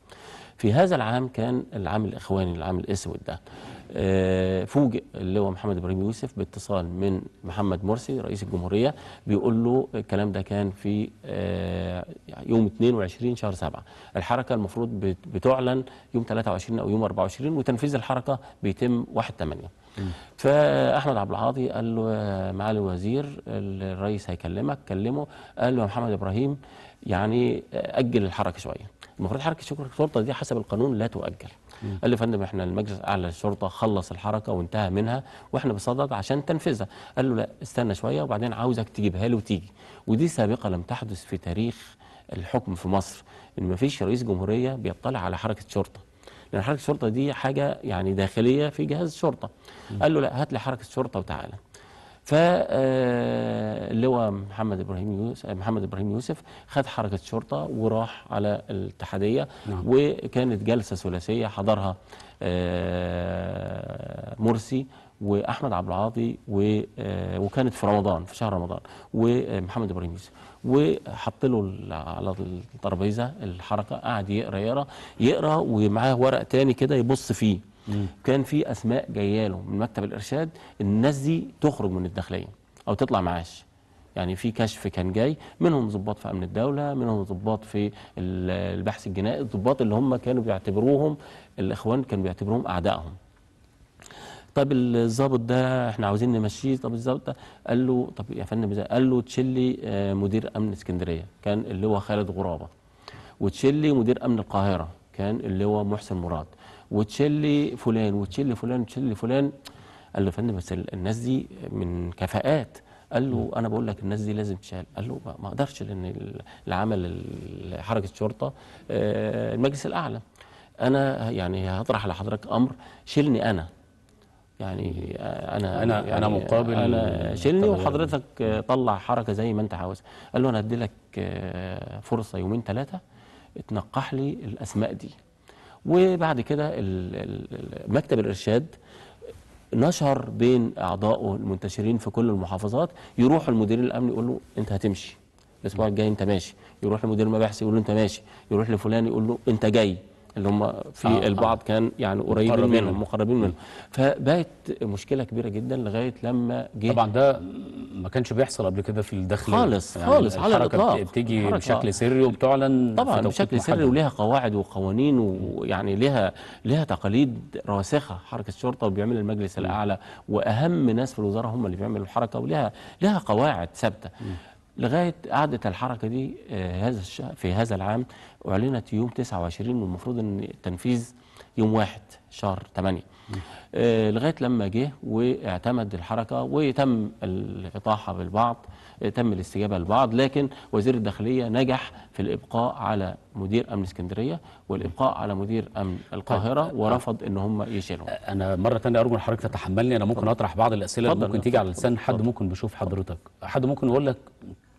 في هذا العام كان العام الاخواني العام الاسود ده آه، فوجئ اللواء محمد ابراهيم يوسف باتصال من محمد مرسي رئيس الجمهوريه بيقول له الكلام ده كان في آه، يوم 22 شهر 7 الحركه المفروض بتعلن يوم 23 او يوم 24 وتنفيذ الحركه بيتم 1 8 فاحمد عبد العاطي قال له معالي الوزير الرئيس هيكلمك كلمه قال له يا محمد ابراهيم يعني اجل الحركه شويه المفروض حركه شكر الشرطه دي حسب القانون لا تؤجل قال لي يا فندم احنا المجلس الاعلى للشرطه خلص الحركه وانتهى منها واحنا بصدد عشان تنفذها قال له لا استنى شويه وبعدين عاوزك تجيبها له وتيجي ودي سابقه لم تحدث في تاريخ الحكم في مصر ان ما فيش رئيس جمهوريه بيطلع على حركه شرطه لان حركه الشرطه دي حاجه يعني داخليه في جهاز الشرطه قال له لا هات لي حركه شرطه وتعالى فاللواء آه، محمد ابراهيم يوسف آه، محمد ابراهيم يوسف خد حركه شرطه وراح على الاتحاديه نعم. وكانت جلسه ثلاثيه حضرها آه، مرسي واحمد عبد العاطي وكانت في رمضان في شهر رمضان ومحمد ابراهيم يوسف وحط له على الترابيزه الحركه قعد يقرا يقرا يقرا ومعاه ورق تاني كده يبص فيه مم. كان في اسماء جايه له من مكتب الارشاد الناس دي تخرج من الداخليه او تطلع معاش يعني في كشف كان جاي منهم ضباط في امن الدوله منهم ضباط في البحث الجنائي الضباط اللي هم كانوا بيعتبروهم الاخوان كانوا بيعتبروهم اعدائهم طب الظابط ده احنا عاوزين نمشيه طب الظابط ده قال له طب يا فندم قال له تشيلي آه، مدير امن اسكندريه كان اللي هو خالد غرابه وتشيلي مدير امن القاهره كان اللي هو محسن مراد وتشيلي فلان وتشيلي فلان وتشيلي فلان قال له يا فندم بس الناس دي من كفاءات قال له انا بقول لك الناس دي لازم تشال قال له ما اقدرش لان العمل حركه الشرطه آه، المجلس الاعلى انا يعني هطرح على حضرتك امر شيلني انا يعني آه، انا انا يعني انا مقابل انا شيلني وحضرتك طلع حركه زي ما انت عاوز قال له انا هدي لك آه، فرصه يومين ثلاثه تنقح لي الاسماء دي وبعد كده مكتب الإرشاد نشر بين أعضائه المنتشرين في كل المحافظات يروح المدير الأمني يقول له أنت هتمشي الأسبوع الجاي أنت ماشي يروح لمدير المباحث يقول له أنت ماشي يروح لفلان يقول له أنت جاي اللي هم في آه, آه. البعض آه كان يعني قريبين منهم مقربين منهم فبقت مشكله كبيره جدا لغايه لما جه طبعا ده ما كانش بيحصل قبل كده في الداخل خالص يعني خالص على الاطلاق بتيجي بشكل سري وبتعلن طبعا بشكل محدد. سري وليها قواعد وقوانين ويعني ليها ليها تقاليد راسخه حركه الشرطه وبيعمل المجلس الاعلى واهم ناس في الوزاره هم اللي بيعملوا الحركه وليها لها قواعد ثابته لغاية قعدت الحركة دي آه، هذا في هذا العام أعلنت يوم 29 والمفروض أن التنفيذ يوم واحد شهر 8 آه، لغاية لما جه واعتمد الحركة وتم الإطاحة بالبعض تم الاستجابة لبعض لكن وزير الداخلية نجح في الإبقاء على مدير أمن اسكندرية والإبقاء على مدير أمن القاهرة طيب، طيب. ورفض أن هم يشيلهم أنا مرة ثانيه أرجو حضرتك تتحملني أنا ممكن أطرح بعض الأسئلة اللي ممكن تيجي على لسان حد ممكن بيشوف حضرتك حد ممكن يقول لك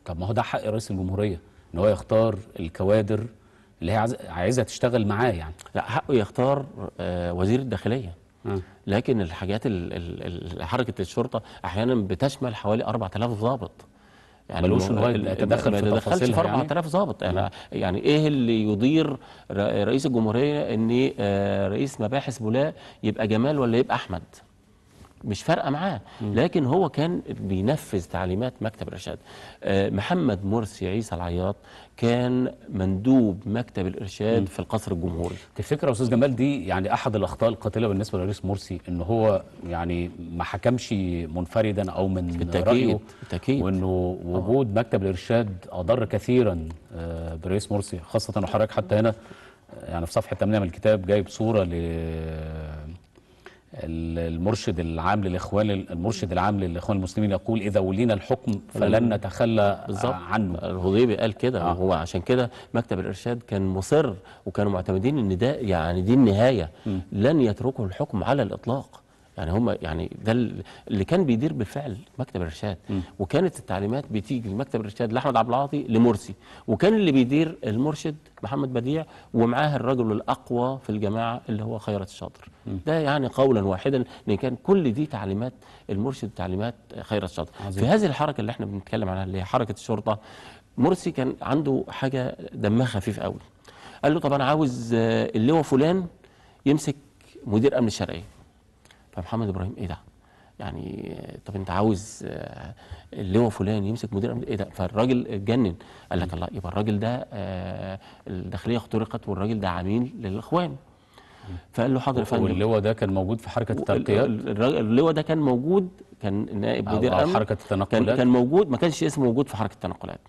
طب ما هو ده حق رئيس الجمهورية ان هو يختار الكوادر اللي هي عايزه تشتغل معاه يعني لا حقه يختار آه، وزير الداخليه آه. لكن الحاجات حركه الشرطه احيانا بتشمل حوالي 4000 ضابط يعني ملوش ان هو يتدخل ما في 4000 ظابط يعني يعني ايه اللي يضير رئيس الجمهوريه ان آه، رئيس مباحث بولاق يبقى جمال ولا يبقى احمد مش فارقه معاه لكن هو كان بينفذ تعليمات مكتب الارشاد آه، محمد مرسي عيسى العياط كان مندوب مكتب الارشاد في القصر الجمهوري تفتكر يا استاذ جمال دي يعني احد الاخطاء القاتله بالنسبه للرئيس مرسي ان هو يعني ما حكمش منفردا او من بالتأكيد. رايه بالتاكيد وانه آه. وجود مكتب الارشاد اضر كثيرا آه، برئيس مرسي خاصه وحضرتك حتى هنا يعني في صفحه 8 من الكتاب جايب صوره ل المرشد العام للاخوان المرشد العام للاخوان المسلمين يقول اذا ولينا الحكم فلن نتخلى بالزبط. عنه الهضيبي قال كده آه. هو عشان كده مكتب الارشاد كان مصر وكانوا معتمدين ان ده يعني دي النهايه م. لن يتركوا الحكم على الاطلاق يعني هم يعني ده اللي كان بيدير بالفعل مكتب الارشاد وكانت التعليمات بتيجي من مكتب الارشاد لاحمد عبد العاطي لمرسي وكان اللي بيدير المرشد محمد بديع ومعاه الرجل الاقوى في الجماعه اللي هو خيرت الشاطر ده يعني قولا واحدا ان كان كل دي تعليمات المرشد تعليمات خيرت الشاطر في هذه الحركه اللي احنا بنتكلم عنها اللي هي حركه الشرطه مرسي كان عنده حاجه دمها خفيف قوي قال له طب انا عاوز اللواء فلان يمسك مدير امن الشرعيه فمحمد ابراهيم ايه ده؟ يعني طب انت عاوز آه، اللواء فلان يمسك مدير امن ايه ده فالراجل اتجنن قال لك الله يبقى الراجل ده آه، الداخليه اخترقت والراجل ده عميل للاخوان فقال له حاضر يا فندم واللواء ده كان موجود في حركه الترقيات اللواء ده كان موجود كان نائب مدير امن حركه التنقلات كان, كان موجود ما كانش اسمه موجود في حركه التنقلات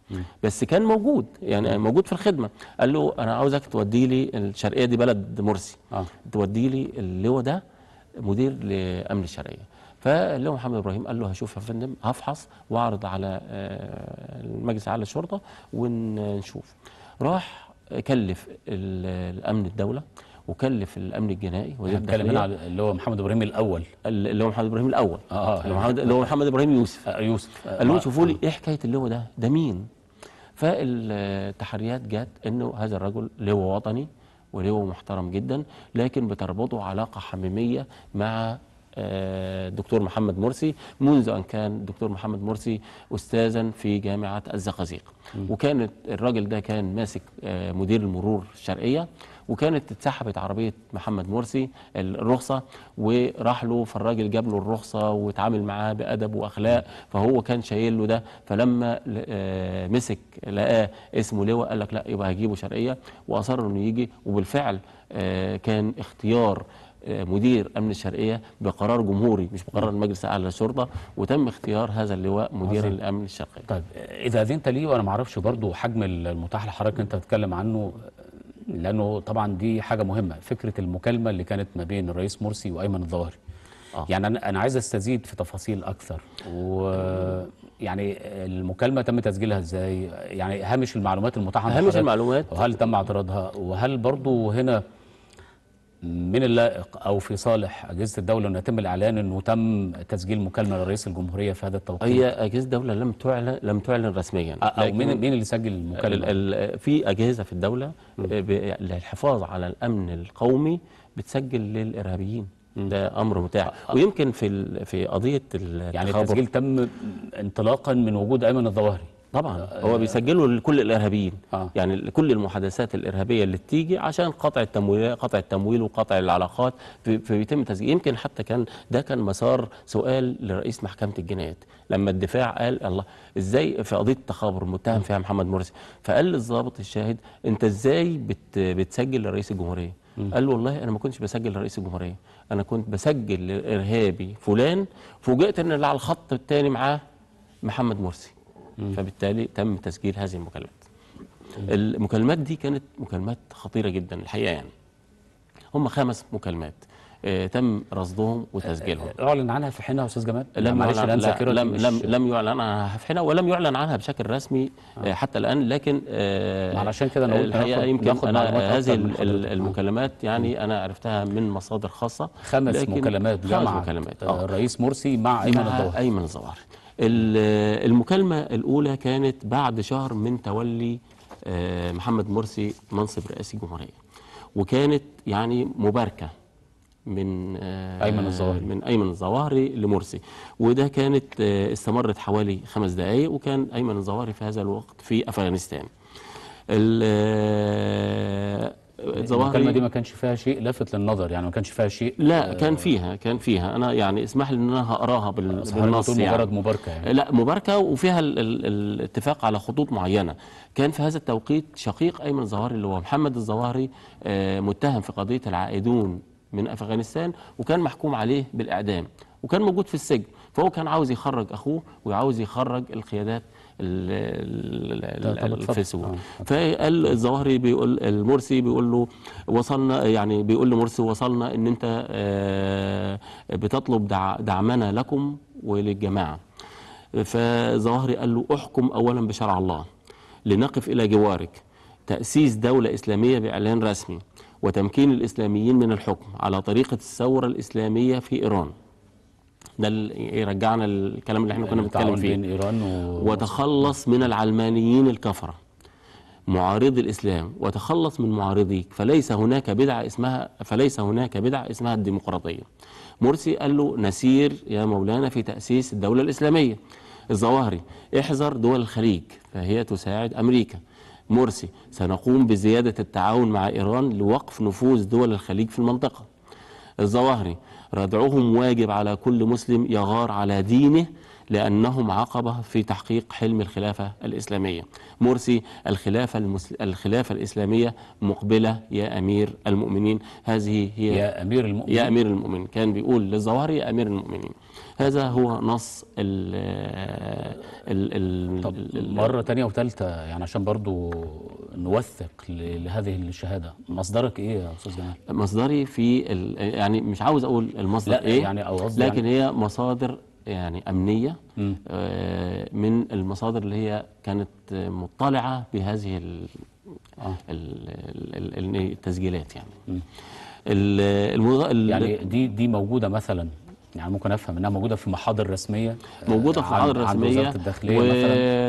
بس كان موجود يعني موجود في الخدمه قال له انا عاوزك تودي لي الشرقيه دي بلد مرسي آه. تودي لي اللواء ده مدير لامن الشرعيه له محمد ابراهيم قال له هشوف يا فندم هفحص واعرض على آه، المجلس على للشرطه ونشوف راح كلف الامن الدوله وكلف الامن الجنائي وزير يعني الداخليه هنا على اللي هو محمد ابراهيم الاول اللي هو محمد ابراهيم الاول آه،, اه اللي هو محمد اللي هو محمد ابراهيم يوسف آه يوسف آه، قال له شوفوا لي ايه حكايه اللواء ده ده مين فالتحريات جت انه هذا الرجل لواء وطني ولواء محترم جدا لكن بتربطه علاقة حميمية مع الدكتور آه، محمد مرسي منذ أن كان الدكتور محمد مرسي أستاذا في جامعة الزقازيق وكان الراجل ده كان ماسك آه، مدير المرور الشرقية وكانت اتسحبت عربيه محمد مرسي الرخصه وراح له فالراجل جاب له الرخصه واتعامل معاه بادب واخلاق فهو كان شايل له ده فلما آه، مسك لقى اسمه لواء قال لك لا يبقى هجيبه شرقيه واصر انه يجي وبالفعل آه، كان اختيار آه، مدير امن الشرقيه بقرار جمهوري مش بقرار المجلس الاعلى للشرطه وتم اختيار هذا اللواء مدير عزيز. الامن الشرقيه. طيب اذا اذنت لي وانا ما اعرفش برضه حجم المتاح لحضرتك انت بتتكلم عنه لانه طبعا دي حاجه مهمه فكره المكالمه اللي كانت ما بين الرئيس مرسي وايمن الظواهري آه. يعني انا انا عايز استزيد في تفاصيل اكثر ويعني المكالمه تم تسجيلها ازاي يعني هامش المعلومات المتاحه هامش المعلومات وهل تم اعتراضها وهل برضو هنا من اللائق او في صالح اجهزه الدوله ان يتم الاعلان انه تم تسجيل مكالمه لرئيس الجمهوريه في هذا التوقيت؟ هي اجهزه الدوله لم تعلن لم تعلن رسميا او مين مين اللي سجل المكالمه؟ في اجهزه في الدوله آه، للحفاظ على الامن القومي بتسجل للارهابيين ده امر متاح ويمكن في في قضيه يعني التسجيل تم انطلاقا من وجود ايمن الظواهري طبعا آه، هو بيسجلوا لكل الارهابيين آه. يعني كل المحادثات الارهابيه اللي بتيجي عشان قطع التمويل قطع التمويل وقطع العلاقات فبيتم تسجيل يمكن حتى كان ده كان مسار سؤال لرئيس محكمه الجنايات لما الدفاع قال الله ازاي في قضيه تخابر متهم فيها محمد مرسي فقال للضابط الشاهد انت ازاي بت بتسجل لرئيس الجمهوريه م. قال والله انا ما كنتش بسجل لرئيس الجمهوريه انا كنت بسجل لارهابي فلان فوجئت ان اللي على الخط الثاني معاه محمد مرسي فبالتالي تم تسجيل هذه المكالمات المكالمات دي كانت مكالمات خطيرة جدا الحقيقة يعني هم خمس مكالمات تم رصدهم وتسجيلهم اعلن عنها في حينها استاذ جمال لم لا الان لم لم لم يعلن عنها في حينها ولم يعلن عنها بشكل رسمي آه. حتى الان لكن آه علشان كده انا الحقيقه يمكن أنا هذه المكالمات يعني انا عرفتها من مصادر خاصه خمس مكالمات جمع مكالمات الرئيس مرسي مع ايمن الظواهر ايمن الظواهر المكالمة الأولى كانت بعد شهر من تولي آه، محمد مرسي منصب رئاسي الجمهورية وكانت يعني مباركة من آه، أيمن الظواهري من أيمن الظواهري لمرسي وده كانت آه، استمرت حوالي خمس دقائق وكان أيمن الظواهري في هذا الوقت في أفغانستان يعني الظواهري الكلمه دي ما كانش فيها شيء لافت للنظر يعني ما كانش فيها شيء لا كان فيها كان فيها انا يعني اسمح لي ان انا هقراها آه، بالنص يعني مجرد مباركه يعني. لا مباركه وفيها ال ال الاتفاق على خطوط معينه كان في هذا التوقيت شقيق ايمن الظواهري اللي هو محمد الظواهري آه، متهم في قضيه العائدون من افغانستان وكان محكوم عليه بالاعدام وكان موجود في السجن فهو كان عاوز يخرج اخوه وعاوز يخرج القيادات الفيسبوك آه، فقال الظواهري بيقول المرسي بيقول له وصلنا يعني بيقول لمرسي وصلنا ان انت آه، بتطلب دعمنا لكم وللجماعه فظواهري قال له احكم اولا بشرع الله لنقف الى جوارك تاسيس دوله اسلاميه باعلان رسمي وتمكين الاسلاميين من الحكم على طريقه الثوره الاسلاميه في ايران ده يرجعنا الكلام اللي احنا كنا يعني بنتكلم فيه بين إيران و... وتخلص من العلمانيين الكفرة معارضي الإسلام وتخلص من معارضيك فليس هناك بدعة اسمها فليس هناك بدعة اسمها الديمقراطية مرسي قال له نسير يا مولانا في تأسيس الدولة الإسلامية الظواهري احذر دول الخليج فهي تساعد أمريكا مرسي سنقوم بزيادة التعاون مع إيران لوقف نفوذ دول الخليج في المنطقة الظواهري ردعهم واجب على كل مسلم يغار على دينه لأنهم عقبة في تحقيق حلم الخلافة الإسلامية مرسي الخلافة, المسل... الخلافة الإسلامية مقبلة يا أمير المؤمنين هذه هي يا أمير المؤمنين يا أمير المؤمنين كان بيقول للظواهر يا أمير المؤمنين هذا هو نص ال ال طب مرة تانية وثالثة يعني عشان برضو نوثق لهذه الشهادة مصدرك إيه يا أستاذ جمال؟ مصدري في يعني مش عاوز أقول المصدر لا إيه يعني أو لكن يعني هي مصادر يعني أمنية آه، من المصادر اللي هي كانت مطلعة بهذه آه. التسجيلات يعني يعني دي دي موجودة مثلا يعني ممكن افهم انها موجوده في محاضر رسميه آه، موجوده في محاضر رسميه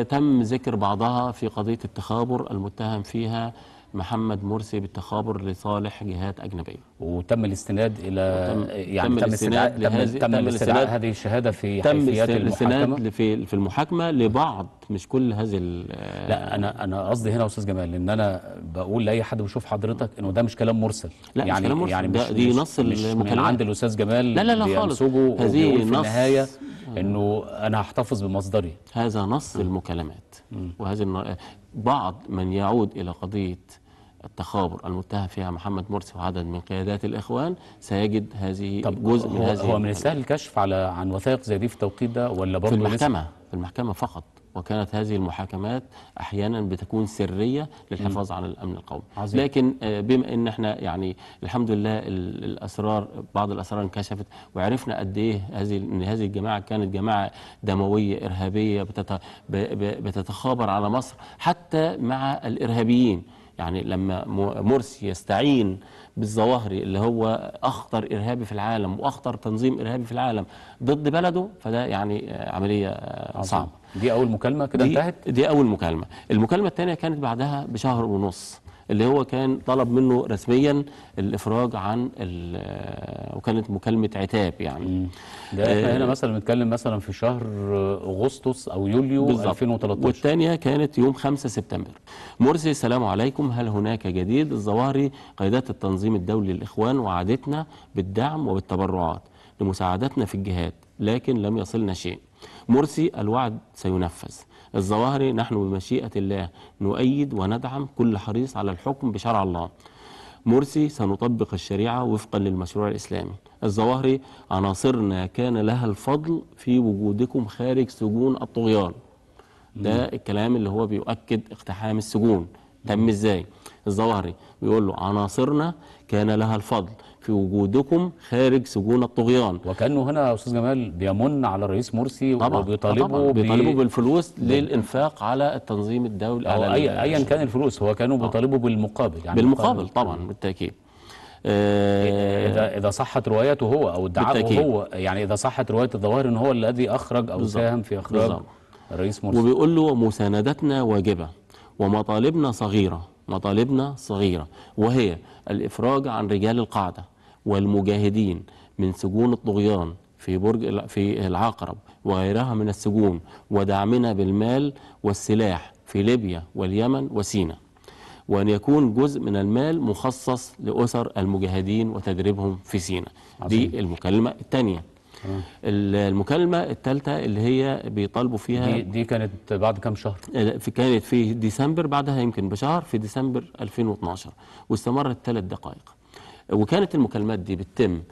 وتم ذكر بعضها في قضيه التخابر المتهم فيها محمد مرسي بالتخابر لصالح جهات أجنبية وتم الاستناد إلى وتم يعني تم, تم الاستناد تم, تم الاستناد هذه الشهادة في تم حيثيات المحاكمة في في المحاكمة لبعض مش كل هذه لا أنا أنا قصدي هنا يا أستاذ جمال إن أنا بقول لأي حد بيشوف حضرتك إنه ده مش كلام مرسل لا يعني مش كلام مرسل يعني مش دي نص مش من عند الأستاذ جمال لا لا لا خالص هذه نص النهاية انه انا هحتفظ بمصدري هذا نص المكالمات وهذه بعض من يعود إلى قضية التخابر المتهم فيها محمد مرسي وعدد من قيادات الإخوان سيجد هذه طب جزء من هذه هو من السهل الكشف على عن وثائق زي دي في التوقيت ده ولا برضه في المحكمة في المحكمة فقط وكانت هذه المحاكمات احيانا بتكون سريه للحفاظ على الامن القومي عظيم. لكن آه، بما ان احنا يعني الحمد لله الاسرار بعض الاسرار انكشفت وعرفنا قد ايه هذه ان هذه الجماعه كانت جماعه دمويه ارهابيه بتتخابر على مصر حتى مع الارهابيين يعني لما مرسي يستعين بالظواهري اللي هو أخطر إرهابي في العالم وأخطر تنظيم إرهابي في العالم ضد بلده فده يعني عملية صعبة دي أول مكالمة كده انتهت؟ دي أول مكالمة المكالمة الثانية كانت بعدها بشهر ونص اللي هو كان طلب منه رسميا الافراج عن وكانت مكالمه عتاب يعني ده احنا آه، هنا مثلا بنتكلم مثلا في شهر اغسطس او يوليو بالزبط. 2013 والثانيه كانت يوم 5 سبتمبر مرسي السلام عليكم هل هناك جديد الظواهري قيادات التنظيم الدولي للاخوان وعدتنا بالدعم وبالتبرعات لمساعدتنا في الجهاد لكن لم يصلنا شيء مرسي الوعد سينفذ الظواهري نحن بمشيئة الله نؤيد وندعم كل حريص على الحكم بشرع الله مرسي سنطبق الشريعة وفقا للمشروع الإسلامي الظواهري عناصرنا كان لها الفضل في وجودكم خارج سجون الطغيان ده الكلام اللي هو بيؤكد اقتحام السجون تم ازاي الظواهري بيقول له عناصرنا كان لها الفضل في وجودكم خارج سجون الطغيان وكانه هنا يا استاذ جمال بيمن على الرئيس مرسي طبعا وبيطالبه طبعا بيطالبوا بالفلوس للانفاق على التنظيم الدولي على اي ايا كان الفلوس هو كانوا آه. بيطالبوا بالمقابل يعني بالمقابل طبعا بالتاكيد آه، إذا إذا صحت روايته هو أو ادعاه هو يعني إذا صحت رواية الظواهر إن هو الذي أخرج أو ساهم في إخراج الرئيس مرسي وبيقول له مساندتنا واجبة ومطالبنا صغيرة مطالبنا صغيرة وهي الإفراج عن رجال القاعدة والمجاهدين من سجون الطغيان في برج في العقرب وغيرها من السجون ودعمنا بالمال والسلاح في ليبيا واليمن وسينا وأن يكون جزء من المال مخصص لأسر المجاهدين وتدريبهم في سينا دي المكالمة الثانية المكالمة الثالثة اللي هي بيطالبوا فيها دي, دي كانت بعد كام شهر؟ كانت في ديسمبر بعدها يمكن بشهر في ديسمبر 2012 واستمرت ثلاث دقائق وكانت المكالمات دي بتتم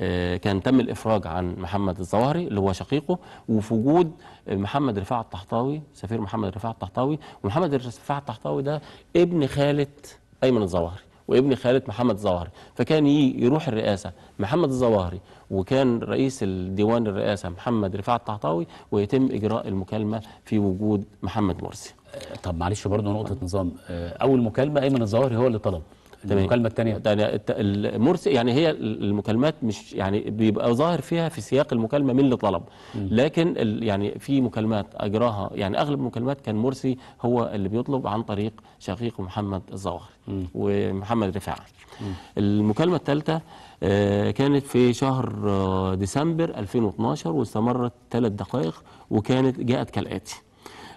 آه، كان تم الافراج عن محمد الظواهري اللي هو شقيقه وفي وجود محمد رفاعة الطحطاوي سفير محمد رفاعة الطحطاوي ومحمد رفاعة الطحطاوي ده ابن خالة ايمن الظواهري وابن خالة محمد الظواهري فكان يروح الرئاسة محمد الظواهري وكان رئيس الديوان الرئاسة محمد رفاعة الطحطاوي ويتم إجراء المكالمة في وجود محمد مرسي طب معلش برضه نقطة نظام آه، أول مكالمة أيمن الظواهري هو اللي طلب المكالمه الثانيه يعني المرسل يعني هي المكالمات مش يعني بيبقى ظاهر فيها في سياق المكالمه مين اللي طلب لكن يعني في مكالمات اجراها يعني اغلب المكالمات كان مرسي هو اللي بيطلب عن طريق شقيقه محمد الظواهري ومحمد رفاعه المكالمه الثالثه آه، كانت في شهر آه، ديسمبر 2012 واستمرت ثلاث دقائق وكانت جاءت كالاتي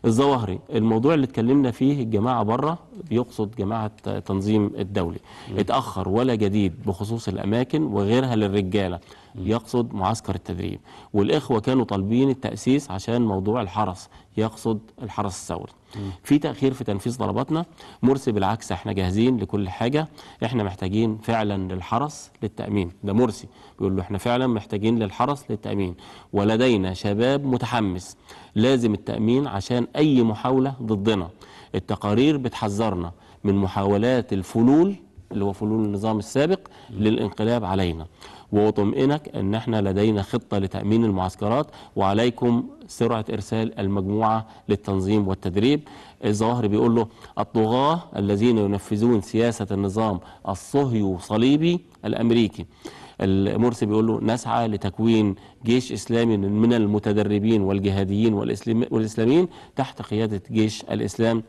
الظواهري الموضوع اللي اتكلمنا فيه الجماعة بره بيقصد جماعة تنظيم الدولي اتأخر ولا جديد بخصوص الأماكن وغيرها للرجالة يقصد معسكر التدريب والإخوة كانوا طالبين التأسيس عشان موضوع الحرس يقصد الحرس الثوري في تأخير في تنفيذ طلباتنا مرسي بالعكس احنا جاهزين لكل حاجة احنا محتاجين فعلا للحرس للتأمين ده مرسي بيقول له احنا فعلا محتاجين للحرس للتأمين ولدينا شباب متحمس لازم التأمين عشان أي محاولة ضدنا التقارير بتحذرنا من محاولات الفلول اللي هو فلول النظام السابق للانقلاب علينا وأطمئنك أن احنا لدينا خطة لتأمين المعسكرات وعليكم سرعة إرسال المجموعة للتنظيم والتدريب الظاهر بيقول له الطغاة الذين ينفذون سياسة النظام الصهيو صليبي الأمريكي المرسي بيقول له نسعى لتكوين جيش إسلامي من المتدربين والجهاديين والإسلاميين تحت قيادة جيش الإسلام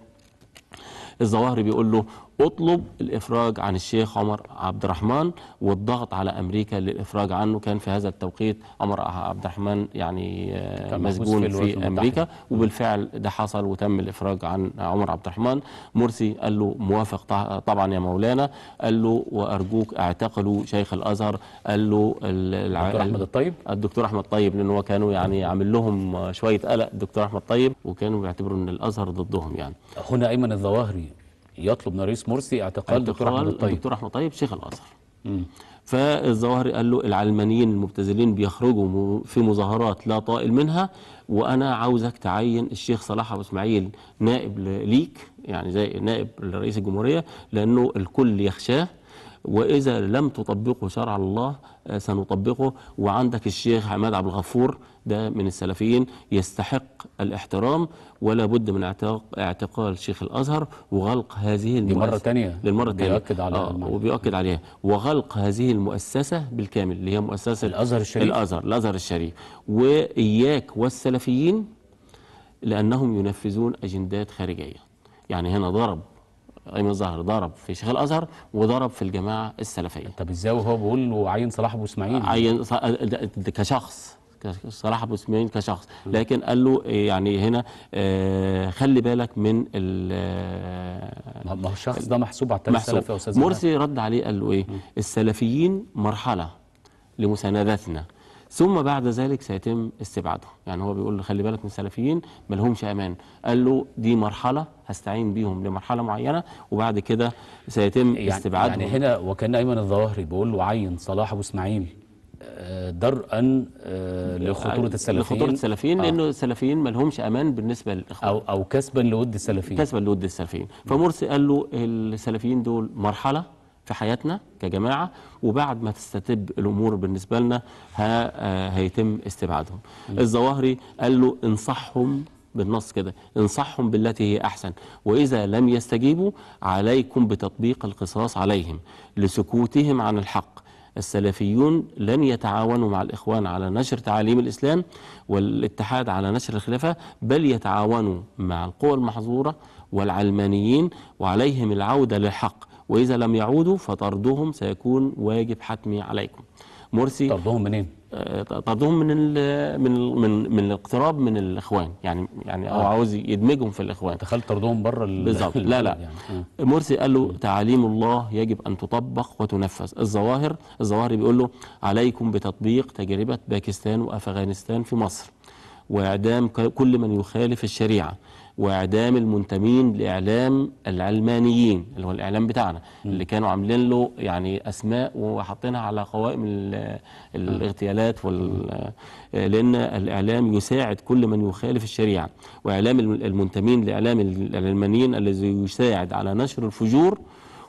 الظواهر بيقول له اطلب الافراج عن الشيخ عمر عبد الرحمن والضغط على امريكا للافراج عنه كان في هذا التوقيت عمر عبد الرحمن يعني مسجون آه، في, في امريكا وبالفعل ده حصل وتم الافراج عن عمر عبد الرحمن مرسي قال له موافق طبعا يا مولانا قال له وارجوك اعتقلوا شيخ الازهر قال له الدكتور احمد الطيب الدكتور احمد طيب لان هو كانوا يعني عامل لهم شويه قلق الدكتور احمد طيب وكانوا بيعتبروا ان الازهر ضدهم يعني هنا ايمن الظواهري يطلب من الرئيس مرسي اعتقال الدكتور احمد الطيب الدكتور احمد الطيب شيخ الازهر فالظواهري قال له العلمانيين المبتذلين بيخرجوا في مظاهرات لا طائل منها وانا عاوزك تعين الشيخ صلاح ابو اسماعيل نائب ليك يعني زي نائب لرئيس الجمهوريه لانه الكل يخشاه وإذا لم تطبقه شرع الله آه، سنطبقه وعندك الشيخ عماد عبد الغفور ده من السلفيين يستحق الاحترام ولا بد من اعتقال شيخ الازهر وغلق هذه المؤسسه لمره ثانيه للمره الثانيه بيؤكد عليها آه وبيؤكد عليها وغلق هذه المؤسسه بالكامل اللي هي مؤسسه الازهر الشريف الازهر الازهر الشريف واياك والسلفيين لانهم ينفذون اجندات خارجيه يعني هنا ضرب ايمن زهر ضرب في شيخ الازهر وضرب في الجماعه السلفيه طب ازاي وهو بيقول له عين صلاح ابو اسماعيل عين آه، كشخص صلاح ابو اسماعيل كشخص لكن قال له آه، يعني هنا آه، خلي بالك من ال ما هو الشخص ده محسوب على التاريخ السلفي يا استاذ مرسي رد عليه قال له ايه السلفيين مرحله لمساندتنا ثم بعد ذلك سيتم استبعادهم يعني هو بيقول له خلي بالك من السلفيين ما لهمش امان قال له دي مرحله هستعين بيهم لمرحله معينه وبعد كده سيتم يعني استبعادهم يعني هنا وكان ايمن الظواهري بيقول له عين صلاح ابو اسماعيل آه، درءا آه، آه، لخطوره السلفيين لخطوره السلفيين آه. لانه السلفيين ما لهمش امان بالنسبه للاخوان او او كسبا لود السلفيين كسبا لود السلفيين فمرسي قال له السلفيين دول مرحله في حياتنا كجماعة وبعد ما تستتب الأمور بالنسبة لنا آه، هيتم استبعادهم الظواهري قال له انصحهم بالنص كده انصحهم بالتي هي أحسن وإذا لم يستجيبوا عليكم بتطبيق القصاص عليهم لسكوتهم عن الحق السلفيون لن يتعاونوا مع الإخوان على نشر تعاليم الإسلام والاتحاد على نشر الخلافة بل يتعاونوا مع القوى المحظورة والعلمانيين وعليهم العودة للحق وإذا لم يعودوا فطردهم سيكون واجب حتمي عليكم مرسي طردهم منين؟ آه، طردهم من الـ من الـ من من الاقتراب من الاخوان يعني يعني هو آه. عاوز يدمجهم في الاخوان دخلت طردهم بره بالظبط لا لا يعني. آه. مرسي قال له تعاليم الله يجب ان تطبق وتنفذ الظواهر الظواهر بيقول له عليكم بتطبيق تجربه باكستان وافغانستان في مصر واعدام كل من يخالف الشريعه واعدام المنتمين لاعلام العلمانيين اللي هو الاعلام بتاعنا م. اللي كانوا عاملين له يعني اسماء وحاطينها على قوائم الاغتيالات وال لان الاعلام يساعد كل من يخالف الشريعه واعلام المنتمين لاعلام العلمانيين الذي يساعد على نشر الفجور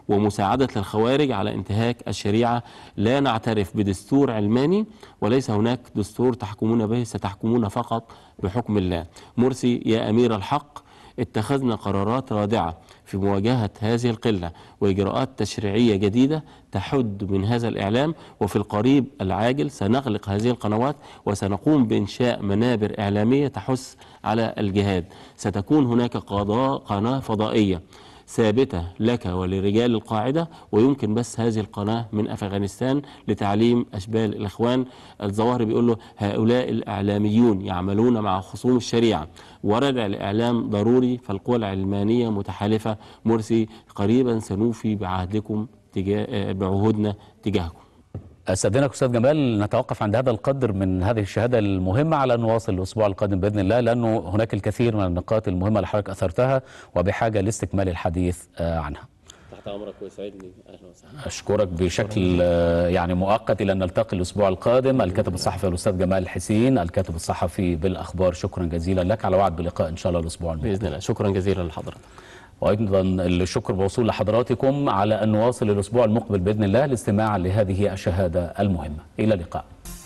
ومساعدة الخوارج على انتهاك الشريعة لا نعترف بدستور علماني وليس هناك دستور تحكمون به ستحكمون فقط بحكم الله مرسي يا أمير الحق اتخذنا قرارات رادعة في مواجهة هذه القلة وإجراءات تشريعية جديدة تحد من هذا الإعلام وفي القريب العاجل سنغلق هذه القنوات وسنقوم بإنشاء منابر إعلامية تحث على الجهاد ستكون هناك قضاء قناة فضائية ثابتة لك ولرجال القاعدة ويمكن بس هذه القناة من أفغانستان لتعليم أشبال الإخوان الظواهر بيقول له هؤلاء الإعلاميون يعملون مع خصوم الشريعة وردع الإعلام ضروري فالقوى العلمانية متحالفة مرسي قريبا سنوفي بعهدكم تجاه بعهودنا تجاهكم استاذنك استاذ جمال نتوقف عند هذا القدر من هذه الشهاده المهمه على ان نواصل الاسبوع القادم باذن الله لانه هناك الكثير من النقاط المهمه اللي حضرتك اثرتها وبحاجه لاستكمال الحديث آه، عنها. تحت امرك ويسعدني اهلا وسهلا. اشكرك بشكل آه، يعني مؤقت الى ان نلتقي الاسبوع القادم الكاتب الصحفي الاستاذ جمال الحسين الكاتب الصحفي بالاخبار شكرا جزيلا لك على وعد بلقاء ان شاء الله الاسبوع المقبل. باذن الله شكرا جزيلا لحضرتك. وأيضا الشكر موصول لحضراتكم على أن نواصل الأسبوع المقبل بإذن الله الاستماع لهذه الشهادة المهمة إلى اللقاء